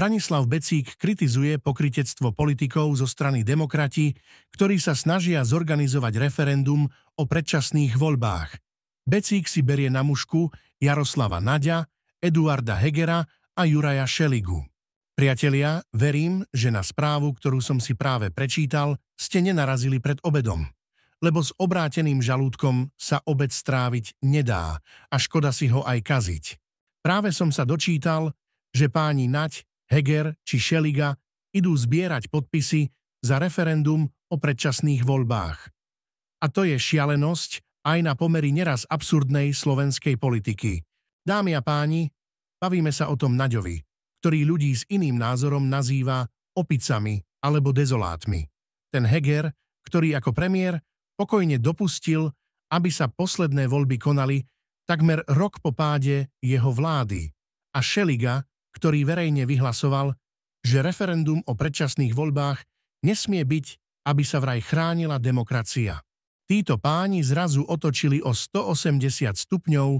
Branislav Becík kritizuje pokritectvo politikov zo strany demokrati, ktorí sa snažia zorganizovať referendum o predčasných voľbách. Becík si berie na mušku Jaroslava Nadia, Eduarda Hegera a Juraja Šeligu. Priatelia, verím, že na správu, ktorú som si práve prečítal, ste nenarazili pred obedom. Lebo s obráteným žalúdkom sa obed stráviť nedá a škoda si ho aj kaziť. Práve som sa dočítal, že páni Naď Heger či Šeliga idú zbierať podpisy za referendum o predčasných voľbách. A to je šialenosť aj na pomery neraz absurdnej slovenskej politiky. Dámy a páni, bavíme sa o tom Naďovi, ktorý ľudí s iným názorom nazýva opicami alebo dezolátmi. Ten Heger, ktorý ako premiér pokojne dopustil, aby sa posledné voľby konali takmer rok po páde jeho vlády a Šeliga, ktorý verejne vyhlasoval, že referendum o predčasných voľbách nesmie byť, aby sa vraj chránila demokracia. Títo páni zrazu otočili o 180 stupňov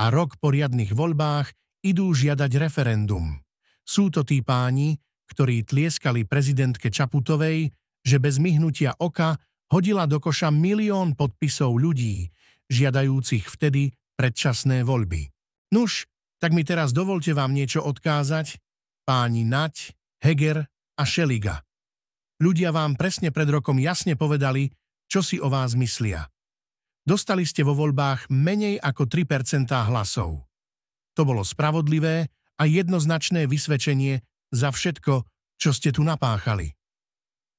a rok po riadnych voľbách idú žiadať referendum. Sú to tí páni, ktorí tlieskali prezidentke Čaputovej, že bez myhnutia oka hodila do koša milión podpisov ľudí, žiadajúcich vtedy predčasné voľby. Nuž, tak mi teraz dovolte vám niečo odkázať, páni Nať, Heger a Šeliga. Ľudia vám presne pred rokom jasne povedali, čo si o vás myslia. Dostali ste vo voľbách menej ako 3 hlasov. To bolo spravodlivé a jednoznačné vysvedčenie za všetko, čo ste tu napáchali.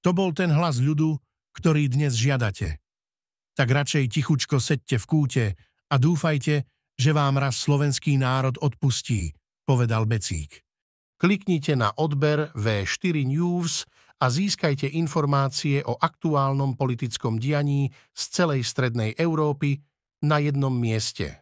To bol ten hlas ľudu, ktorý dnes žiadate. Tak radšej tichučko sedte v kúte a dúfajte, že vám raz slovenský národ odpustí, povedal Becík. Kliknite na odber V4 News a získajte informácie o aktuálnom politickom dianí z celej strednej Európy na jednom mieste.